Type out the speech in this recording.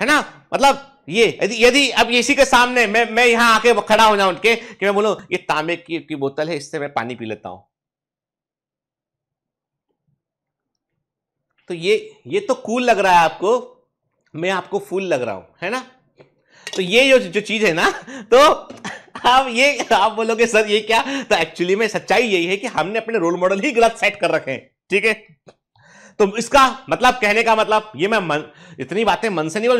है ना मतलब ये यदि यदि अब इसी के सामने मैं मैं यहां आके खड़ा हो जाऊं उनके कि मैं बोलूँ ये तांबे की, की बोतल है इससे मैं पानी पी लेता हूं तो ये ये तो कूल लग रहा है आपको मैं आपको फूल लग रहा हूं है ना तो ये जो जो चीज़ है ना तो आप ये आप बोलोगे सर ये क्या तो एक्चुअली में सच्चाई यही है कि हमने अपने रोल मॉडल ही गलत सेट कर रखे हैं ठीक है तो इसका मतलब कहने का मतलब ये मैं मन इतनी बातें मन से नहीं बोल